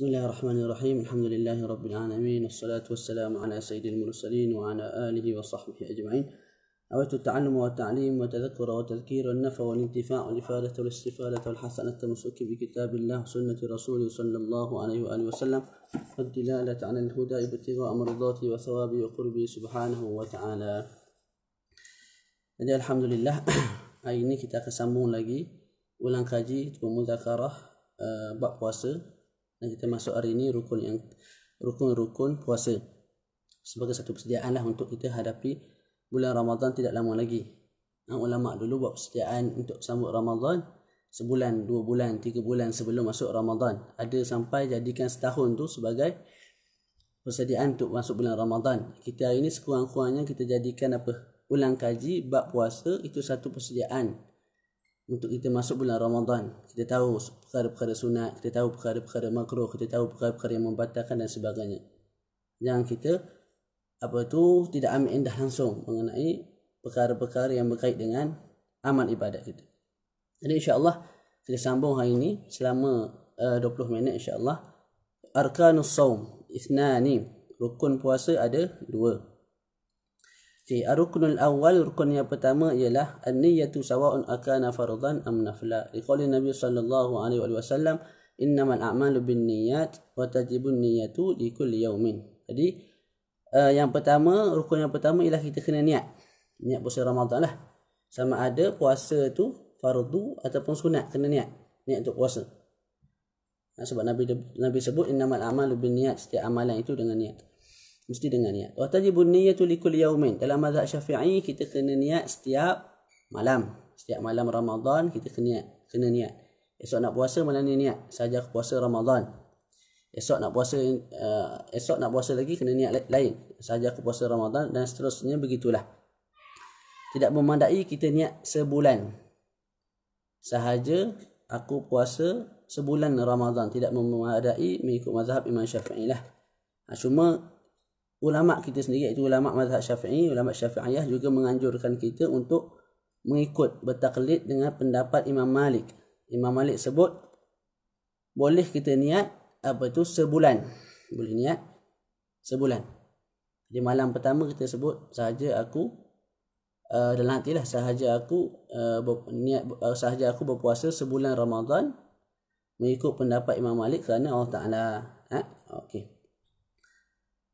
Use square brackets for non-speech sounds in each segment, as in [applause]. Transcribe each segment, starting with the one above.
بسم الله الرحمن الرحيم الحمد لله رب العالمين والصلاة والسلام على سيد المرسلين وعلى آله وصحبه أجمعين أودت التعلم والتعليم وتذكر وتذكير النفع والانتفاع والإفادة والاستفادة والحسنة التمسك بكتاب الله وسنة رسوله صلى الله عليه وآله وسلم والدلالة على الهدى ابتغاء مرضاته وثوابه وقربه سبحانه وتعالى Jadi Alhamdulillah [clears throat] Hari ini kita akan sambung lagi Ulang kaji dan kita masuk hari ini rukun yang rukun-rukun puasa sebagai satu persediaan lah untuk kita hadapi bulan Ramadhan tidak lama lagi ha, ulama dulu buat persediaan untuk sambut Ramadhan sebulan, dua bulan, tiga bulan sebelum masuk Ramadhan ada sampai jadikan setahun tu sebagai persediaan untuk masuk bulan Ramadhan kita hari ini sekurang-kurangnya kita jadikan apa ulang kaji bab puasa itu satu persediaan untuk kita masuk bulan Ramadan. Kita tahu perkara-perkara sunat, kita tahu perkara-perkara makruh, kita tahu perkara-perkara yang membatalkan dan sebagainya. Jangan kita apa tu tidak ambil indah langsung mengenai perkara-perkara yang berkait dengan amal ibadat kita. Jadi insya-Allah kita sambung hari ini selama eh, uh, 20 minit insya-Allah. Arkanus saum isnani rukun puasa ada dua. Okey, ar-ruknul awal, rukun yang pertama ialah an-niyyatu sawa'un akana fardhan am nafila. Diqali Nabi sallallahu alaihi wasallam, "Innamal a'malu binniyat wa tajibun niyyatu li kulli yawmin." Jadi, uh, yang pertama, rukun yang pertama ialah kita kena niat. Niat puasa Ramadan lah. Sama ada puasa tu fardu ataupun sunat, kena niat. Niat untuk puasa. Nah, sebab Nabi Nabi sebut innamal a'malu binniyat, setiap amalan itu dengan niat mesti dengan niat. Wa tajibun niyyatu likul yaumin. Dalam mazhab Syafi'i kita kena niat setiap malam. Setiap malam Ramadan kita kena niat, kena niat. Esok nak puasa malam ni niat, saja puasa Ramadan. Esok nak puasa uh, esok nak puasa lagi kena niat lain. Saja puasa Ramadan dan seterusnya begitulah. Tidak memandai kita niat sebulan. Sahaja aku puasa sebulan Ramadan tidak memadai mengikut mazhab Imam Syafi'i lah. Ha, cuma ulama kita sendiri iaitu ulama mazhab Syafi'i, ulama Syafi'iyah juga menganjurkan kita untuk mengikut bertaklid dengan pendapat Imam Malik. Imam Malik sebut boleh kita niat apa tu sebulan. Boleh niat sebulan. Di malam pertama kita sebut sahaja aku uh, dalam hatilah sahaja aku uh, niat uh, sahaja aku berpuasa sebulan Ramadan mengikut pendapat Imam Malik kerana Allah Taala. Ha? Okey.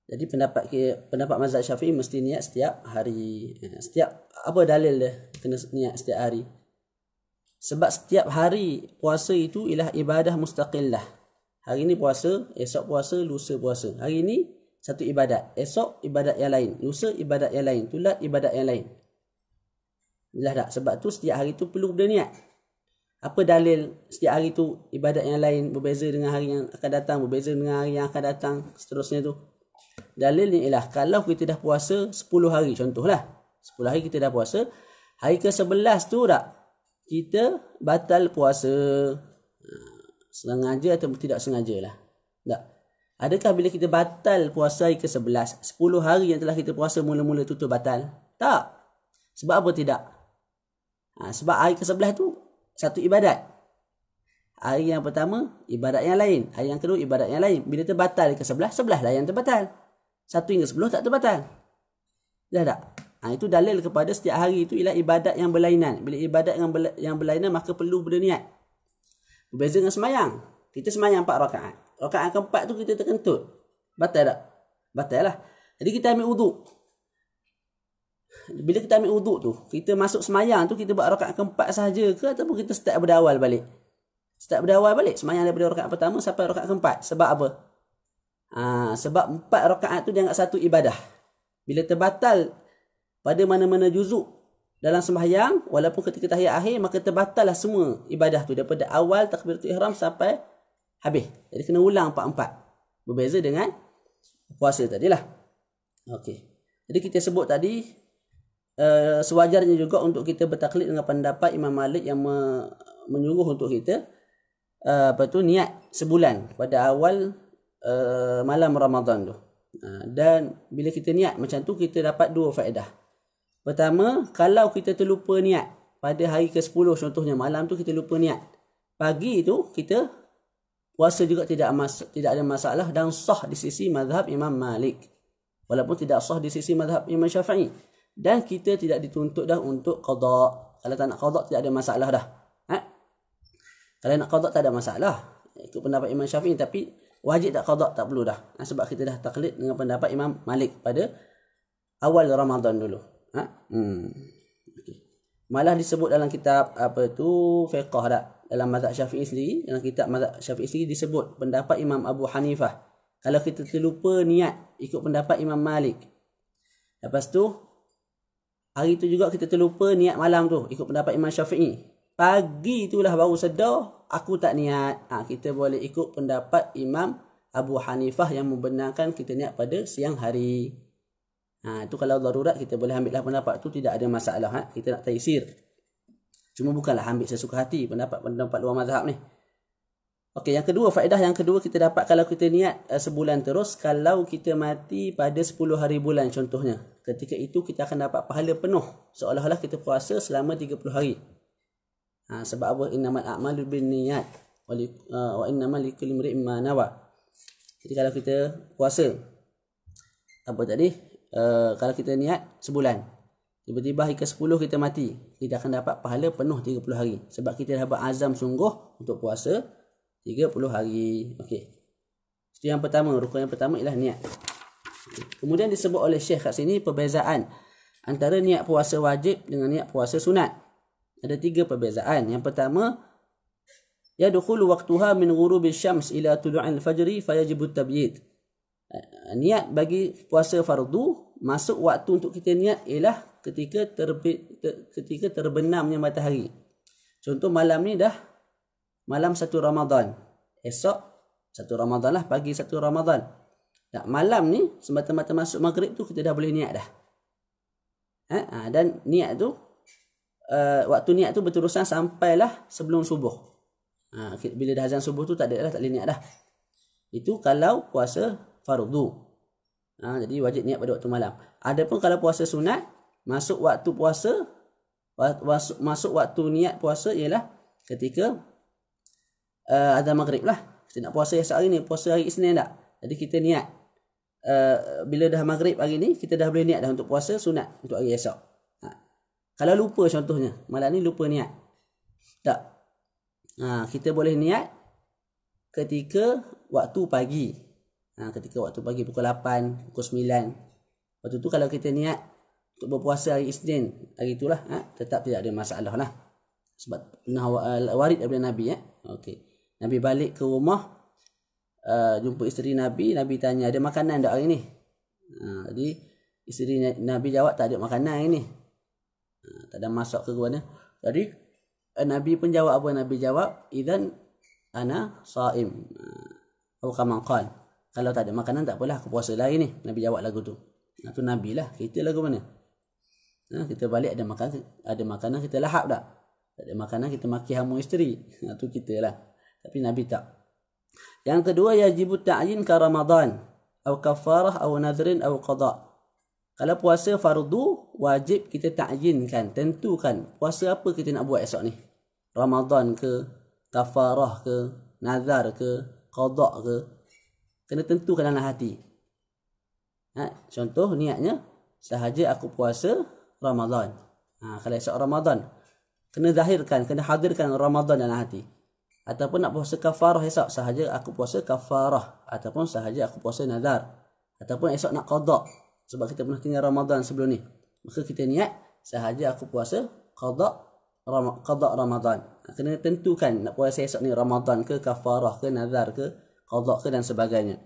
Jadi pendapat pendapat mazhab Syafi'i mesti niat setiap hari. Ha, setiap apa dalil dia kena niat setiap hari? Sebab setiap hari puasa itu ialah ibadah mustaqillah. Hari ini puasa, esok puasa, lusa puasa. Hari ini satu ibadat, esok ibadat yang lain, lusa ibadat yang lain, tulat ibadat yang lain. Jelas tak? Sebab tu setiap hari tu perlu berniat. Apa dalil setiap hari tu ibadat yang lain berbeza dengan hari yang akan datang, berbeza dengan hari yang akan datang, seterusnya tu. Dalil ni ialah kalau kita dah puasa 10 hari contohlah. 10 hari kita dah puasa, hari ke-11 tu tak kita batal puasa ha, sengaja atau tidak sengaja lah. Tak. Adakah bila kita batal puasa hari ke-11, 10 hari yang telah kita puasa mula-mula tutup batal? Tak. Sebab apa tidak? Ha, sebab hari ke-11 tu satu ibadat. Hari yang pertama, ibadat yang lain. Hari yang kedua, ibadat yang lain. Bila terbatal ke sebelah, sebelah lah yang terbatal. Satu hingga sepuluh tak terbatal. Dah tak? Ha, itu dalil kepada setiap hari itu ialah ibadat yang berlainan. Bila ibadat yang, berla- yang berlainan, maka perlu berniat. Berbeza dengan semayang. Kita semayang empat rakaat. Rakaat keempat tu kita terkentut. Batal tak? Batal lah. Jadi kita ambil uduk. Bila kita ambil uduk tu, kita masuk semayang tu, kita buat rakaat keempat sahaja ke ataupun kita start berawal balik? Start dari awal balik. Semayang daripada rakaat pertama sampai rakaat keempat. Sebab apa? Ha, sebab empat rakaat tu dia anggap satu ibadah. Bila terbatal pada mana-mana juzuk dalam sembahyang, walaupun ketika tahiyat akhir, maka terbatallah semua ibadah tu. Daripada awal takbiratul ihram sampai habis. Jadi kena ulang empat-empat. Berbeza dengan puasa lah. Okay, Jadi kita sebut tadi, uh, sewajarnya juga untuk kita bertaklid dengan pendapat Imam Malik yang me- menyuruh untuk kita apa ah, tu niat sebulan pada awal uh, malam Ramadan tu. Uh, dan bila kita niat macam tu kita dapat dua faedah. Pertama, kalau kita terlupa niat pada hari ke-10 contohnya malam tu kita lupa niat. Pagi tu kita puasa juga tidak mas tidak ada masalah dan sah di sisi mazhab Imam Malik. Walaupun tidak sah di sisi mazhab Imam Syafi'i. Dan kita tidak dituntut dah untuk qada. Kalau tak nak qada tidak ada masalah dah. Kalau nak qada tak ada masalah. Itu pendapat Imam Syafi'i tapi wajib tak qada tak perlu dah. Ha, sebab kita dah taklid dengan pendapat Imam Malik pada awal Ramadan dulu. Ha? Hmm. Okay. Malah disebut dalam kitab apa tu fiqh dah. Dalam mazhab Syafi'i sendiri, dalam kitab mazhab Syafi'i sendiri disebut pendapat Imam Abu Hanifah. Kalau kita terlupa niat ikut pendapat Imam Malik. Lepas tu hari tu juga kita terlupa niat malam tu ikut pendapat Imam Syafi'i pagi itulah baru sedar aku tak niat. Ha, kita boleh ikut pendapat Imam Abu Hanifah yang membenarkan kita niat pada siang hari. Ha, itu kalau darurat kita boleh ambillah pendapat tu tidak ada masalah. Ha? Kita nak taisir. Cuma bukanlah ambil sesuka hati pendapat-pendapat luar mazhab ni. Okey, yang kedua, faedah yang kedua kita dapat kalau kita niat uh, sebulan terus. Kalau kita mati pada 10 hari bulan contohnya. Ketika itu kita akan dapat pahala penuh. Seolah-olah kita puasa selama 30 hari. Ha, sebab apa? Innamal a'malu bin niyat. Ha, wa innamal ikul imri'im ma'nawa. Jadi kalau kita puasa. Apa tadi? Uh, kalau kita niat sebulan. Tiba-tiba hari ke-10 kita mati. Kita akan dapat pahala penuh 30 hari. Sebab kita dah buat azam sungguh untuk puasa 30 hari. Okey. Itu yang pertama. Rukun yang pertama ialah niat. Kemudian disebut oleh Syekh kat sini perbezaan antara niat puasa wajib dengan niat puasa sunat. Ada tiga perbezaan. Yang pertama, ya dukhulu waqtuha min ghurubi syams ila tulu'il fajri fayajibu at eh, Niat bagi puasa fardu masuk waktu untuk kita niat ialah ketika terbit ter, ketika terbenamnya matahari. Contoh malam ni dah malam satu Ramadan. Esok satu Ramadan lah pagi satu Ramadan. Tak malam ni semata-mata masuk maghrib tu kita dah boleh niat dah. Ha? dan niat tu uh, waktu niat tu berterusan sampailah sebelum subuh. Ha, bila dah azan subuh tu tak ada lah, tak boleh niat dah. Itu kalau puasa fardu. Ha, jadi wajib niat pada waktu malam. Adapun kalau puasa sunat, masuk waktu puasa, masuk, masuk waktu niat puasa ialah ketika uh, azan maghrib lah. Kita nak puasa esok hari ni, puasa hari Isnin tak? Jadi kita niat. Uh, bila dah maghrib hari ni, kita dah boleh niat dah untuk puasa sunat untuk hari esok. Kalau lupa contohnya, malam ni lupa niat. Tak. Ha, kita boleh niat ketika waktu pagi. Ha, ketika waktu pagi pukul 8, pukul 9. Waktu tu kalau kita niat untuk berpuasa hari Isnin, hari itulah, ha, tetap tidak ada masalah lah. Sebab pernah eh, warid daripada Nabi. Ya? Okay. Nabi balik ke rumah, uh, jumpa isteri Nabi. Nabi tanya, ada makanan tak hari ni? Ha, jadi, isteri Nabi jawab, tak ada makanan hari ni tak ada masuk ke mana. Jadi Nabi pun jawab apa Nabi jawab, idzan ana saim. Atau kama qal. Kalau tak ada makanan tak apalah aku puasa lah ini. Nabi jawab lagu tu. Nah, tu Nabi lah. Kita lagu mana? Ha, kita balik ada makan ada makanan kita lahap tak? Tak ada makanan kita maki hamu isteri. Nah, tu kita lah. Tapi Nabi tak. Yang kedua yajibu ta'yin ka Ramadan atau kafarah atau nadrin atau qada'. Kalau puasa fardu, wajib kita takyinkan, tentukan puasa apa kita nak buat esok ni. Ramadan ke, kafarah ke, nazar ke, qadak ke. Kena tentukan dalam hati. Ha? Contoh niatnya, sahaja aku puasa Ramadan. Ha, kalau esok Ramadan, kena zahirkan, kena hadirkan Ramadan dalam hati. Ataupun nak puasa kafarah esok, sahaja aku puasa kafarah. Ataupun sahaja aku puasa nazar. Ataupun esok nak qadak sebab kita pernah tinggal Ramadan sebelum ni maka kita niat sahaja aku puasa qada qada Ramadan ha, kena tentukan nak puasa esok ni Ramadan ke kafarah ke nazar ke qada ke dan sebagainya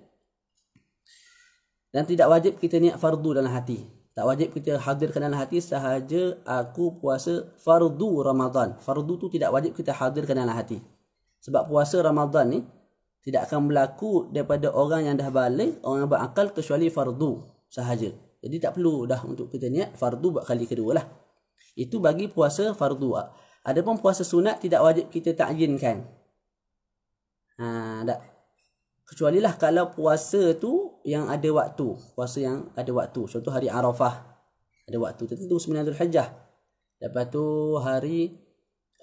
dan tidak wajib kita niat fardu dalam hati tak wajib kita hadirkan dalam hati sahaja aku puasa fardu Ramadan fardu tu tidak wajib kita hadirkan dalam hati sebab puasa Ramadan ni tidak akan berlaku daripada orang yang dah balik, orang yang berakal kecuali fardu sahaja. Jadi tak perlu dah untuk kita niat fardu buat kali kedua lah. Itu bagi puasa fardu. Adapun puasa sunat tidak wajib kita takjinkan. Ha, tak. Kecuali lah kalau puasa tu yang ada waktu. Puasa yang ada waktu. Contoh hari Arafah. Ada waktu tertentu 9 Dhul Hijjah. Lepas tu hari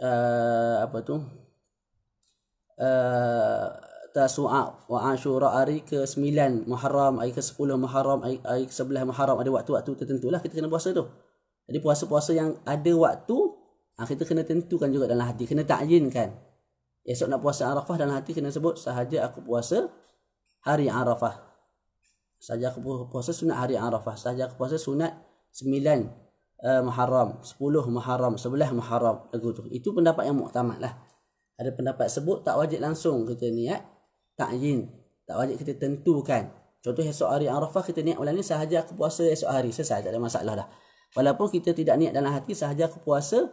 uh, apa tu? Uh, Tasu'a wa Ashura hari ke-9 Muharram, hari ke-10 Muharram, hari ke-11 Muharram ada waktu-waktu tertentu lah kita kena puasa tu. Jadi puasa-puasa yang ada waktu, ah, kita kena tentukan juga dalam hati, kena takyinkan. Esok nak puasa Arafah dalam hati kena sebut sahaja aku puasa hari Arafah. Sahaja aku puasa sunat hari Arafah. Sahaja aku puasa sunat 9 uh, eh, Muharram, 10 Muharram, 11 Muharram. Itu pendapat yang muktamad lah. Ada pendapat sebut tak wajib langsung kita niat ta'yin. Tak wajib kita tentukan. Contoh esok hari Arafah kita niat bulan ni sahaja aku puasa esok hari. Selesai tak ada masalah dah. Walaupun kita tidak niat dalam hati sahaja aku puasa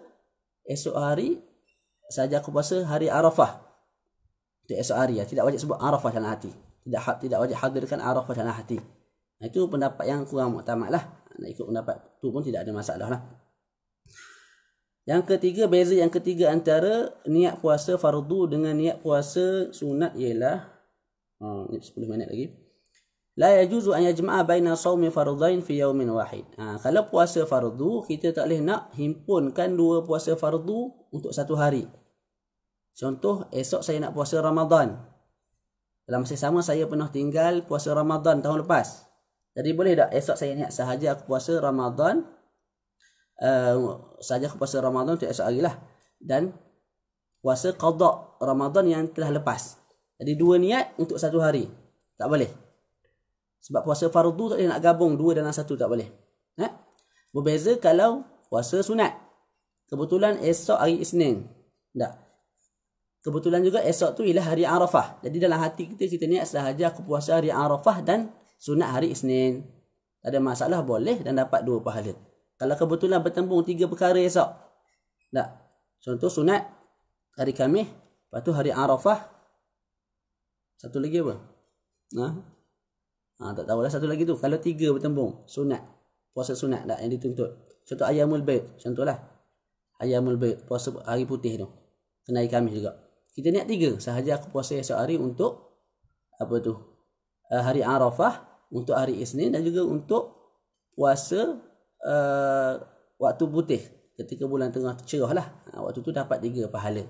esok hari sahaja aku puasa hari Arafah. Itu esok hari ya. Tidak wajib sebut Arafah dalam hati. Tidak ha- tidak wajib hadirkan Arafah dalam hati. Nah, itu pendapat yang kurang muktamad lah. Nak ikut pendapat tu pun tidak ada masalah lah. Yang ketiga, beza yang ketiga antara niat puasa fardu dengan niat puasa sunat ialah Ha, uh, 10 minit lagi. La yajuzu an yajma'a baina sawmi fardain fi yawmin wahid. Ha, kalau puasa fardu, kita tak boleh nak himpunkan dua puasa fardu untuk satu hari. Contoh, esok saya nak puasa Ramadan. Dalam masa sama saya pernah tinggal puasa Ramadan tahun lepas. Jadi boleh tak esok saya niat sahaja aku puasa Ramadan. Uh, sahaja aku puasa Ramadan tu esok hari lah. Dan puasa qadak Ramadan yang telah lepas. Jadi dua niat untuk satu hari. Tak boleh. Sebab puasa fardu tak boleh nak gabung dua dalam satu tak boleh. Ha? Berbeza kalau puasa sunat. Kebetulan esok hari Isnin. Tak. Kebetulan juga esok tu ialah hari Arafah. Jadi dalam hati kita, kita niat sahaja aku puasa hari Arafah dan sunat hari Isnin. Tak ada masalah boleh dan dapat dua pahala. Kalau kebetulan bertembung tiga perkara esok. Tak. Contoh sunat hari Khamis. Lepas tu hari Arafah. Satu lagi apa? Ha? ha tak lah. satu lagi tu. Kalau tiga bertembung. Sunat. Puasa sunat tak yang dituntut. Contoh ayamul bayt. Contohlah. Ayamul bayt. Puasa hari putih tu. Kenai kami juga. Kita niat tiga. Sahaja aku puasa esok hari untuk apa tu? Eh, hari Arafah. Untuk hari Isnin. Dan juga untuk puasa uh, waktu putih. Ketika bulan tengah cerah lah. Ha, waktu tu dapat tiga pahala.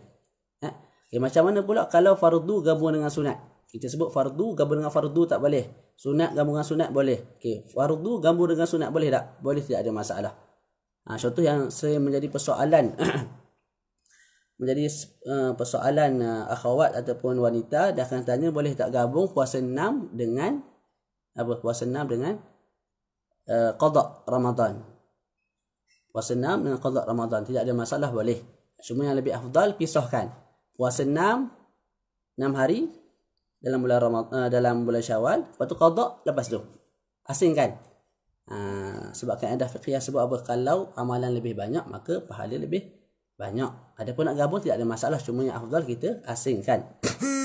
Ha? Okay, macam mana pula kalau fardu gabung dengan sunat? kita sebut fardu gabung dengan fardu tak boleh. Sunat gabung dengan sunat boleh. Okey, fardu gabung dengan sunat boleh tak? Boleh tidak ada masalah. Ha, contoh yang sering menjadi persoalan [coughs] menjadi uh, persoalan uh, eh, akhwat ataupun wanita dah akan tanya boleh tak gabung puasa enam dengan apa puasa enam dengan uh, eh, qada Ramadan. Puasa enam dengan qada Ramadan tidak ada masalah boleh. Cuma yang lebih afdal pisahkan. Puasa enam enam hari dalam bulan Ramadan uh, eh, dalam bulan Syawal lepas tu qada lepas tu asing kan uh, ha, sebab kan ada fiqh sebab apa kalau amalan lebih banyak maka pahala lebih banyak Ada pun nak gabung tidak ada masalah cuma yang afdal kita asingkan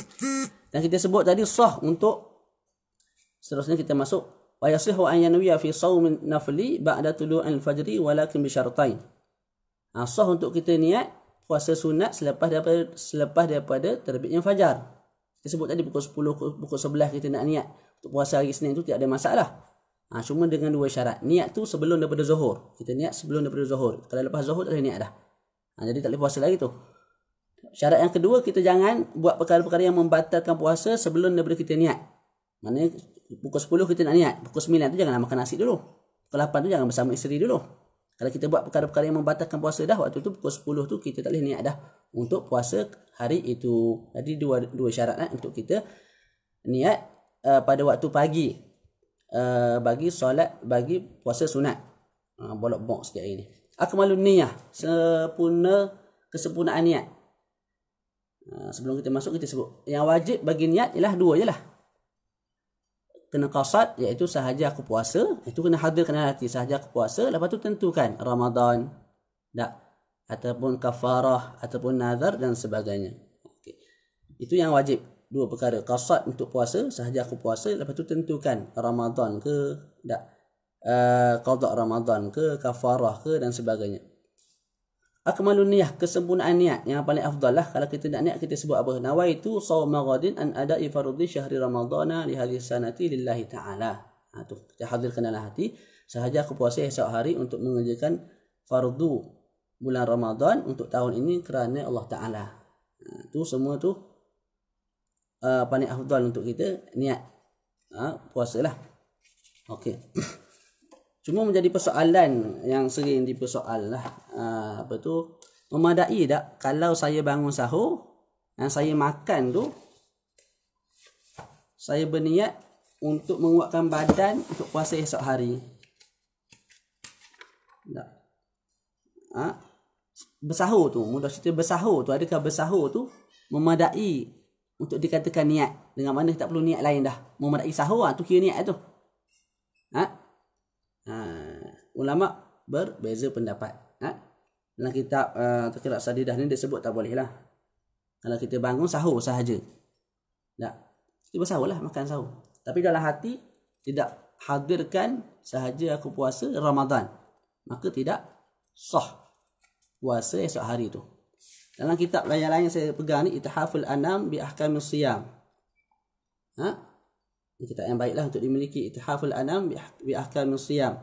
[coughs] dan kita sebut tadi sah untuk seterusnya kita masuk wa yasihu an yanwiya fi sawm nafli ba'da al fajri walakin bi syartain ha, sah untuk kita niat puasa sunat selepas daripada selepas daripada terbitnya fajar kita sebut tadi pukul 10, pukul 11 kita nak niat untuk puasa hari Senin tu tidak ada masalah. Ha, cuma dengan dua syarat. Niat tu sebelum daripada zuhur. Kita niat sebelum daripada zuhur. Kalau lepas zuhur tak boleh niat dah. Ha, jadi tak boleh puasa lagi tu. Syarat yang kedua kita jangan buat perkara-perkara yang membatalkan puasa sebelum daripada kita niat. Maknanya pukul 10 kita nak niat. Pukul 9 tu jangan makan nasi dulu. Pukul 8 tu jangan bersama isteri dulu. Kalau kita buat perkara-perkara yang membatalkan puasa dah, waktu tu pukul 10 tu kita tak boleh niat dah untuk puasa hari itu. Jadi dua dua syarat eh, untuk kita niat uh, pada waktu pagi uh, bagi solat bagi puasa sunat. Ha uh, bolak box sekali ini. Akmalu niyah sempurna kesempurnaan niat. Uh, sebelum kita masuk kita sebut yang wajib bagi niat ialah dua lah. Kena qasad iaitu sahaja aku puasa, itu kena hadir kena hati sahaja aku puasa lepas tu tentukan Ramadan. Tak ataupun kafarah ataupun nazar dan sebagainya. Okay. Itu yang wajib dua perkara. Qasad untuk puasa, sahaja aku puasa lepas tu tentukan Ramadan ke tak. Uh, Ramadan ke, kafarah ke dan sebagainya. Akmalun niyah, kesempurnaan niat yang paling afdal lah. Kalau kita nak niat, kita sebut apa? nawaitu tu, sawmaradin an adai farudhi syahri ramadana lihadis sanati lillahi ta'ala. Ha, tu, kita hadirkan dalam hati. Sahaja aku puasa esok hari untuk mengerjakan fardu bulan Ramadan untuk tahun ini kerana Allah Taala. Ha, tu semua tu ah, apa uh, ni afdal untuk kita niat ha, lah, Okey. [coughs] Cuma menjadi persoalan yang sering dipersoal lah. Ha, apa tu? Memadai tak kalau saya bangun sahur dan saya makan tu saya berniat untuk menguatkan badan untuk puasa esok hari. Tak. Ha? bersahur tu mudah cerita bersahur tu adakah bersahur tu memadai untuk dikatakan niat dengan mana tak perlu niat lain dah memadai sahur lah, tu kira niat tu ha? ha? ulama berbeza pendapat ha? dalam kitab uh, ah, terkirap sadidah ni dia sebut tak boleh lah kalau kita bangun sahur sahaja tak kita bersahur lah makan sahur tapi dalam hati tidak hadirkan sahaja aku puasa Ramadan maka tidak sah puasa esok hari tu. Dalam kitab layar lain yang saya pegang ni Itihaful Anam bi Ahkamus Siyam. Ha? Ini kitab yang baiklah untuk dimiliki Itihaful Anam bi Ahkamus Siyam.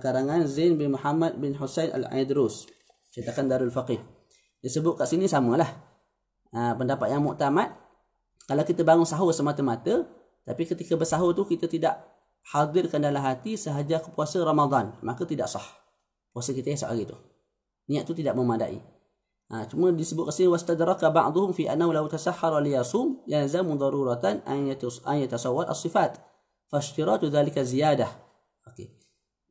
Karangan Zain bin Muhammad bin Hussein Al-Aidrus. Cetakan Darul Faqih. Dia sebut kat sini samalah. Ha, pendapat yang muktamad kalau kita bangun sahur semata-mata tapi ketika bersahur tu kita tidak hadirkan dalam hati sahaja ke puasa Ramadan maka tidak sah puasa kita esok hari tu niat tu tidak memadai. Ha, cuma disebut kesini wastadraka ba'dhum fi annahu law tasahhara li yasum yalzamu daruratan an yatus an yatasawwal as-sifat. Fashtiratu dhalika ziyadah. Okey.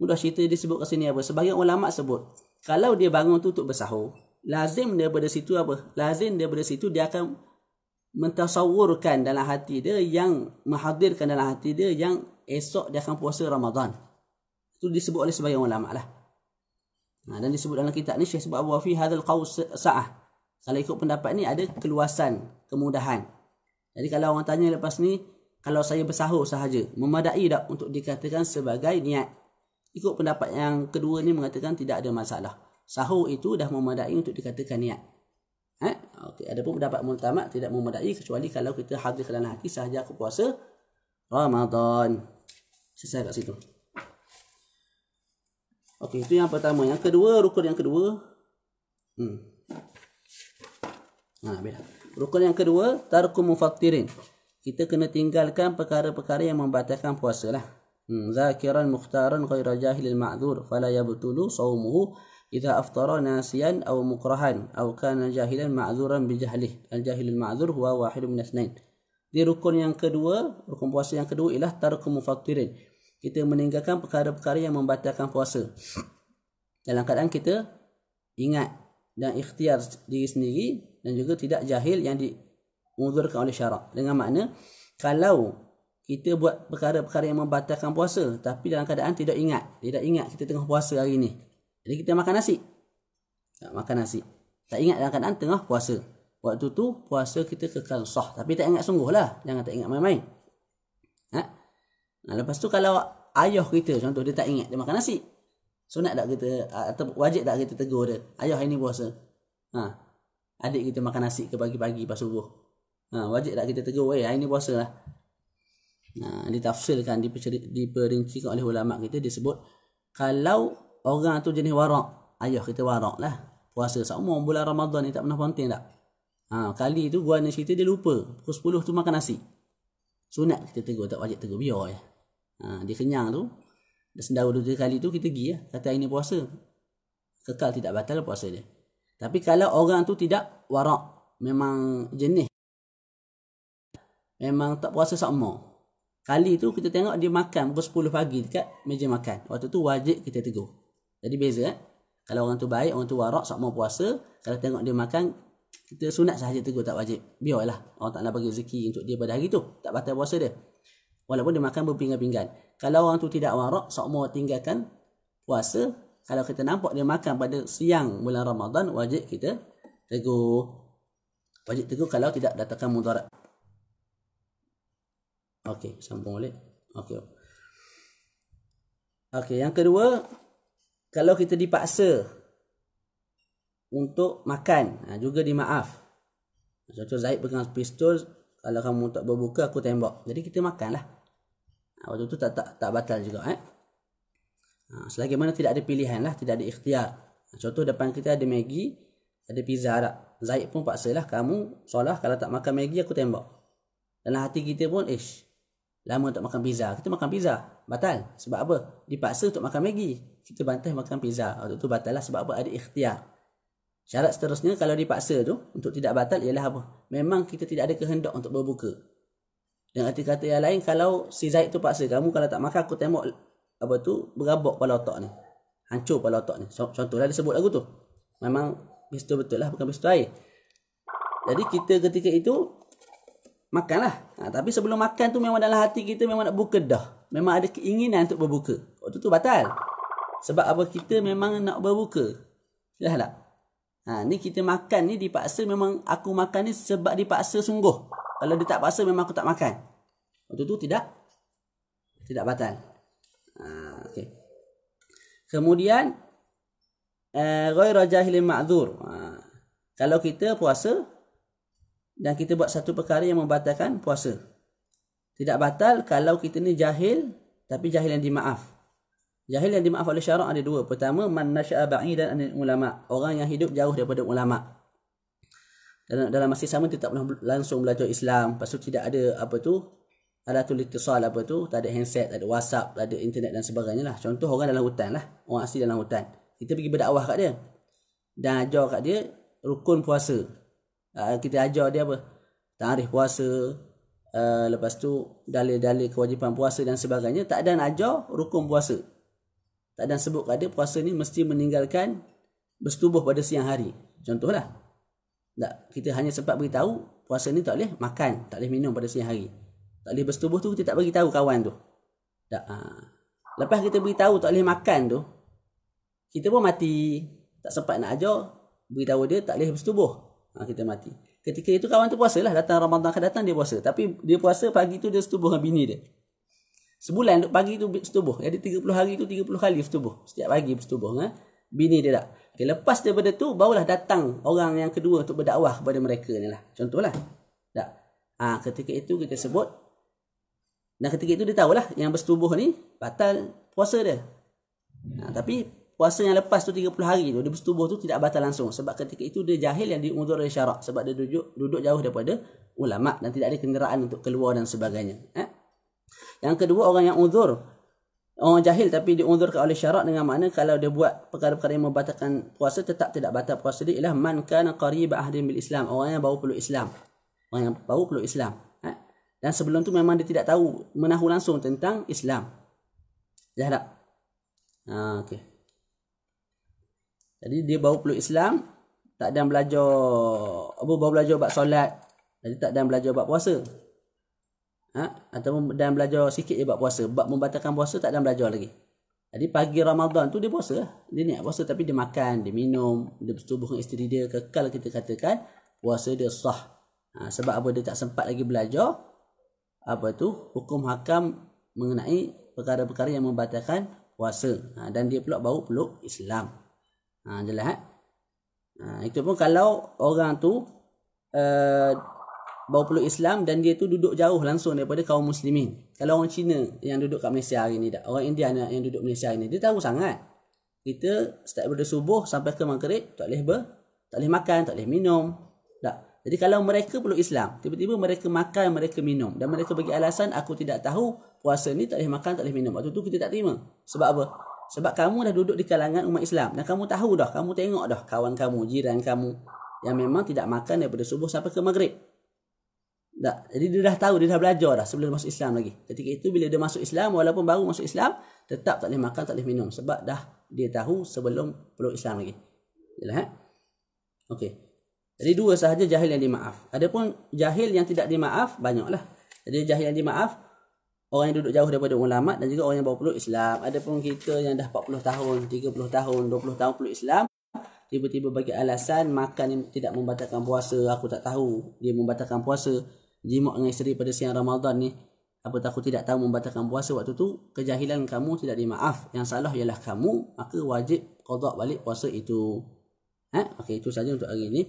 Mudah cerita disebut kesini apa? Sebagian ulama sebut kalau dia bangun tu untuk bersahur, lazim daripada situ apa? Lazim daripada situ dia akan mentasawurkan dalam hati dia yang menghadirkan dalam hati dia yang esok dia akan puasa Ramadan. Itu disebut oleh sebagian ulama lah. Nah ha, dan disebut dalam kitab ni Syekh sebut Abu Wafi hadzal qaus sa'ah. Kalau ikut pendapat ni ada keluasan, kemudahan. Jadi kalau orang tanya lepas ni kalau saya bersahur sahaja, memadai tak untuk dikatakan sebagai niat? Ikut pendapat yang kedua ni mengatakan tidak ada masalah. Sahur itu dah memadai untuk dikatakan niat. Eh, Okey, ada pun pendapat muntamat tidak memadai kecuali kalau kita hadir dalam hati sahaja aku puasa Ramadan. Selesai kat situ. Okey, itu yang pertama. Yang kedua, rukun yang kedua. Hmm. Ha, beda. Rukun yang kedua, tarku mufattirin. Kita kena tinggalkan perkara-perkara yang membatalkan puasa lah. Hmm. Zakiran mukhtaran ghaira jahilil ma'zur. Fala yabutulu sawmuhu idha aftara nasiyan aw mukrahan. Aw kana jahilan ma'zuran bijahlih. Al-jahilil ma'zur huwa wahidu minasnain. Di rukun yang kedua, rukun puasa yang kedua ialah tarku mufattirin. Mufattirin kita meninggalkan perkara-perkara yang membatalkan puasa dalam keadaan kita ingat dan ikhtiar diri sendiri dan juga tidak jahil yang diuzurkan oleh syarak dengan makna kalau kita buat perkara-perkara yang membatalkan puasa tapi dalam keadaan tidak ingat tidak ingat kita tengah puasa hari ini jadi kita makan nasi tak makan nasi tak ingat dalam keadaan tengah puasa waktu tu puasa kita kekal sah tapi tak ingat sungguh lah jangan tak ingat main-main Nah Lepas tu kalau ayah kita contoh dia tak ingat dia makan nasi. Sunat tak kita atau wajib tak kita tegur dia? Ayah hari ni puasa. Ha. Adik kita makan nasi ke pagi-pagi pas subuh. Ha, wajib tak kita tegur eh hari ni puasa lah. Ha, ditafsirkan diperincikan oleh ulama kita disebut kalau orang tu jenis warak, ayah kita warak lah. Puasa seumur bulan Ramadan ni tak pernah penting tak? Ha, kali tu gua nak cerita dia lupa. Pukul 10 tu makan nasi. Sunat kita tegur tak wajib tegur biar Ya ha, Dia kenyang tu Dah sendawa dua tiga kali tu kita pergi ya. Kata ini puasa Kekal tidak batal lah puasa dia Tapi kalau orang tu tidak warak Memang jenis Memang tak puasa sama Kali tu kita tengok dia makan pukul 10 pagi dekat meja makan. Waktu tu wajib kita tegur. Jadi beza eh. Kalau orang tu baik, orang tu warak, sama puasa. Kalau tengok dia makan, kita sunat sahaja tegur tak wajib. Biarlah. Orang tak nak bagi rezeki untuk dia pada hari tu. Tak batal puasa dia. Walaupun dia makan berpinggan-pinggan. Kalau orang tu tidak warak, sokmo tinggalkan puasa. Kalau kita nampak dia makan pada siang bulan Ramadan, wajib kita teguh. Wajib teguh kalau tidak datangkan mudarat. Okey, sambung balik. Okey. Okey, yang kedua, kalau kita dipaksa untuk makan, ha, juga dimaaf. Contoh Zaid pegang pistol, kalau kamu tak berbuka, aku tembak. Jadi kita makanlah waktu tu tak tak tak batal juga eh. Ha, selagi mana tidak ada pilihan lah, tidak ada ikhtiar. Contoh depan kita ada Maggi, ada pizza Arab. Zaid pun paksalah kamu solah kalau tak makan Maggi aku tembak. Dalam hati kita pun, ish, lama untuk makan pizza. Kita makan pizza, batal. Sebab apa? Dipaksa untuk makan Maggi. Kita bantai makan pizza. Waktu tu batal lah sebab apa? Ada ikhtiar. Syarat seterusnya kalau dipaksa tu untuk tidak batal ialah apa? Memang kita tidak ada kehendak untuk berbuka. Dengan arti kata yang lain kalau si Zaid tu paksa kamu kalau tak makan aku tembak apa tu berabak kepala otak ni. Hancur kepala otak ni. Contohlah dia sebut lagu tu. Memang betul betul lah bukan bistu Jadi kita ketika itu makanlah. Ha, tapi sebelum makan tu memang dalam hati kita memang nak buka dah. Memang ada keinginan untuk berbuka. Waktu tu batal. Sebab apa kita memang nak berbuka. Ya tak? Lah. Ha, ni kita makan ni dipaksa memang aku makan ni sebab dipaksa sungguh. Kalau dia tak puasa memang aku tak makan. Waktu tu tidak tidak batal. Ha, ah, okay. Kemudian eh, ghairu jahil ma'dzur. Ah, kalau kita puasa dan kita buat satu perkara yang membatalkan puasa. Tidak batal kalau kita ni jahil tapi jahil yang dimaaf. Jahil yang dimaaf oleh syarak ada dua. Pertama man nasya'a ba'idan 'anil ulama. Orang yang hidup jauh daripada ulama dalam dalam masa sama dia pernah langsung belajar Islam pasal tidak ada apa tu ada tu litisal apa tu tak ada handset tak ada whatsapp tak ada internet dan sebagainya lah contoh orang dalam hutan lah orang asli dalam hutan kita pergi berdakwah kat dia dan ajar kat dia rukun puasa ah, kita ajar dia apa tarikh puasa Uh, lepas tu dalil-dalil kewajipan puasa dan sebagainya tak ada ajar rukun puasa. Tak ada sebut kat dia puasa ni mesti meninggalkan bersetubuh pada siang hari. Contohlah. Tak, kita hanya sempat beritahu puasa ni tak boleh makan, tak boleh minum pada siang hari. Tak boleh bersetubuh tu kita tak bagi tahu kawan tu. Tak. Ha. Lepas kita beritahu tak boleh makan tu, kita pun mati. Tak sempat nak ajar, beritahu dia tak boleh bersetubuh. Ha, kita mati. Ketika itu kawan tu puasa lah. Datang Ramadan akan datang dia puasa. Tapi dia puasa pagi tu dia setubuh dengan bini dia. Sebulan pagi tu setubuh. Jadi 30 hari tu 30 kali setubuh. Setiap pagi setubuh. Ha? Bini dia tak. Okay, lepas daripada tu barulah datang orang yang kedua untuk berdakwah kepada mereka ni lah. Contohlah. Tak. Ha, ketika itu kita sebut dan ketika itu dia tahulah yang bersetubuh ni batal puasa dia. Ha, tapi puasa yang lepas tu 30 hari tu dia bersetubuh tu tidak batal langsung sebab ketika itu dia jahil yang diundur oleh syarak sebab dia duduk duduk jauh daripada ulama dan tidak ada kenderaan untuk keluar dan sebagainya. Eh? Yang kedua orang yang uzur orang jahil tapi diundurkan oleh syarak dengan makna kalau dia buat perkara-perkara yang membatalkan puasa tetap tidak batal puasa dia ialah man kana qarib ahdi bil Islam orang yang baru peluk Islam orang yang baru peluk Islam ha? dan sebelum tu memang dia tidak tahu menahu langsung tentang Islam dah tak ha, okey jadi dia baru peluk Islam tak ada belajar apa baru belajar bab solat jadi tak ada belajar bab puasa ha? atau dan belajar sikit je buat puasa buat membatalkan puasa tak dan belajar lagi jadi pagi Ramadan tu dia puasa lah. dia niat puasa tapi dia makan dia minum dia bersetubuh dengan isteri dia kekal kita katakan puasa dia sah ha, sebab apa dia tak sempat lagi belajar apa tu hukum hakam mengenai perkara-perkara yang membatalkan puasa ha, dan dia pula baru peluk Islam ha, jelas ha? Ha, itu pun kalau orang tu uh, berpeluk Islam dan dia tu duduk jauh langsung daripada kaum muslimin. Kalau orang Cina yang duduk kat Malaysia hari ni, orang India yang duduk Malaysia hari ni, dia tahu sangat. Kita start dari subuh sampai ke maghrib, tak boleh ber, tak boleh makan, tak boleh minum. Tak. Jadi kalau mereka peluk Islam, tiba-tiba mereka makan, mereka minum. Dan mereka bagi alasan, aku tidak tahu puasa ni tak boleh makan, tak boleh minum. Waktu tu kita tak terima. Sebab apa? Sebab kamu dah duduk di kalangan umat Islam. Dan kamu tahu dah, kamu tengok dah kawan kamu, jiran kamu yang memang tidak makan daripada subuh sampai ke maghrib. Tak. Jadi dia dah tahu, dia dah belajar dah sebelum masuk Islam lagi. Ketika itu bila dia masuk Islam, walaupun baru masuk Islam, tetap tak boleh makan, tak boleh minum. Sebab dah dia tahu sebelum peluk Islam lagi. Yalah, eh? Okey. Jadi dua sahaja jahil yang dimaaf. Adapun jahil yang tidak dimaaf, banyaklah. Jadi jahil yang dimaaf, orang yang duduk jauh daripada ulama dan juga orang yang baru peluk Islam. Adapun kita yang dah 40 tahun, 30 tahun, 20 tahun peluk Islam, tiba-tiba bagi alasan makan ni tidak membatalkan puasa, aku tak tahu dia membatalkan puasa jima dengan isteri pada siang Ramadan ni apa aku tidak tahu membatalkan puasa waktu tu kejahilan kamu tidak dimaaf yang salah ialah kamu maka wajib qada balik puasa itu ha okey itu saja untuk hari ini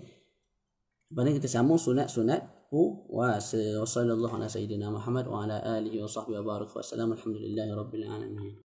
Kemudian kita sambung sunat-sunat puasa. Wassalamualaikum warahmatullahi wabarakatuh. Alhamdulillahirabbil alamin.